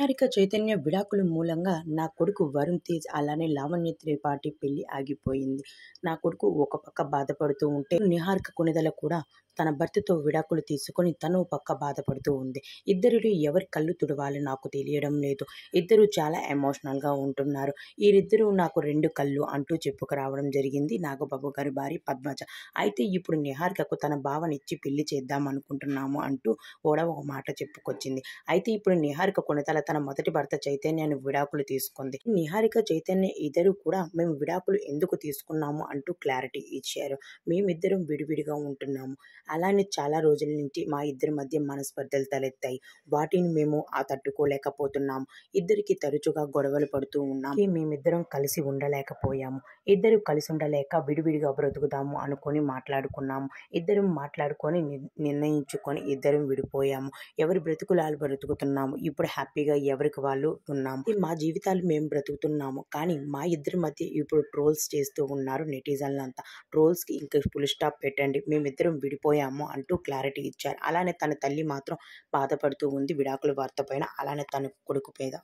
హారిక చైతన్య విడాకుల మూలంగా నా కొడుకు వరుణ్ తేజ్ అలానే లావణ్య త్రిపాఠి పెళ్లి ఆగిపోయింది నా కొడుకు ఒక పక్క బాధపడుతూ ఉంటే నిహారిక కొనిదల కూడా తన భర్తతో విడాకులు తీసుకొని తను పక్క బాధపడుతూ ఉంది ఇద్దరు ఎవరి కళ్ళు తుడవాలో నాకు తెలియడం లేదు ఇద్దరు చాలా ఎమోషనల్గా ఉంటున్నారు వీరిద్దరూ నాకు రెండు కళ్ళు అంటూ చెప్పుకు రావడం జరిగింది నాగబాబు గారి భార్య పద్మజ అయితే ఇప్పుడు నిహారికకు తన భావనిచ్చి పెళ్లి చేద్దాం అనుకుంటున్నాము అంటూ కూడా ఒక మాట చెప్పుకొచ్చింది అయితే ఇప్పుడు నిహారిక కొనితల తన మొదటి భర్త చైతన్యాన్ని విడాకులు తీసుకుంది నిహారిక చైతన్య ఇద్దరు కూడా మేము విడాకులు ఎందుకు తీసుకున్నాము అంటూ క్లారిటీ ఇచ్చారు మేమిద్దరం విడివిడిగా ఉంటున్నాము అలానే చాలా రోజుల నుంచి మా ఇద్దరి మధ్య మనస్పర్ధలు తలెత్తాయి వాటిని మేము ఆ తట్టుకోలేకపోతున్నాం ఇద్దరికి తరచుగా గొడవలు పడుతూ ఉన్నాం మేమిద్దరం కలిసి ఉండలేకపోయాము ఇద్దరు కలిసి ఉండలేక విడివిడిగా బ్రతుకుదాము అనుకొని మాట్లాడుకున్నాము ఇద్దరం మాట్లాడుకొని నిర్ణయించుకొని ఇద్దరం విడిపోయాము ఎవరి బ్రతుకులాలు బ్రతుకుతున్నాము ఇప్పుడు హ్యాపీగా ఎవరికి వాళ్ళు ఉన్నాము మా జీవితాలు మేము బ్రతుకుతున్నాము కానీ మా ఇద్దరి మధ్య ఇప్పుడు ట్రోల్స్ చేస్తూ ఉన్నారు నెటిజన్లంతా ట్రోల్స్కి ఇంకా ఫుల్ స్టాప్ పెట్టండి మేమిద్దరం విడిపోయి పోయాము అంటూ క్లారిటీ ఇచ్చారు అలానే తన తల్లి మాత్రం బాధపడుతూ ఉంది విడాకుల వార్త పైన అలానే తన కొడుకు పేద